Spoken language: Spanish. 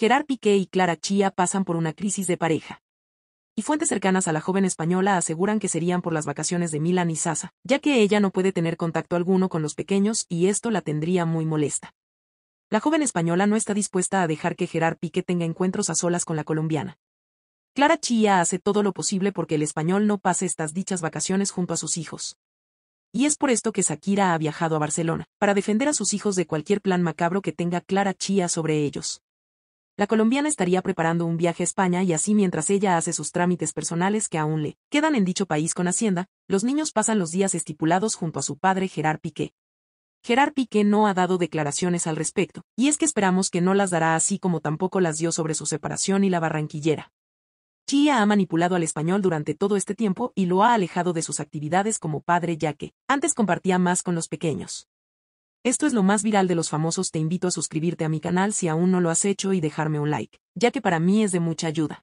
Gerard Piqué y Clara Chía pasan por una crisis de pareja. Y fuentes cercanas a la joven española aseguran que serían por las vacaciones de Milan y Sasa, ya que ella no puede tener contacto alguno con los pequeños y esto la tendría muy molesta. La joven española no está dispuesta a dejar que Gerard Piqué tenga encuentros a solas con la colombiana. Clara Chía hace todo lo posible porque el español no pase estas dichas vacaciones junto a sus hijos. Y es por esto que Shakira ha viajado a Barcelona, para defender a sus hijos de cualquier plan macabro que tenga Clara Chía sobre ellos. La colombiana estaría preparando un viaje a España y así mientras ella hace sus trámites personales que aún le quedan en dicho país con Hacienda, los niños pasan los días estipulados junto a su padre Gerard Piqué. Gerard Piqué no ha dado declaraciones al respecto, y es que esperamos que no las dará así como tampoco las dio sobre su separación y la barranquillera. Chia ha manipulado al español durante todo este tiempo y lo ha alejado de sus actividades como padre ya que antes compartía más con los pequeños. Esto es lo más viral de los famosos, te invito a suscribirte a mi canal si aún no lo has hecho y dejarme un like, ya que para mí es de mucha ayuda.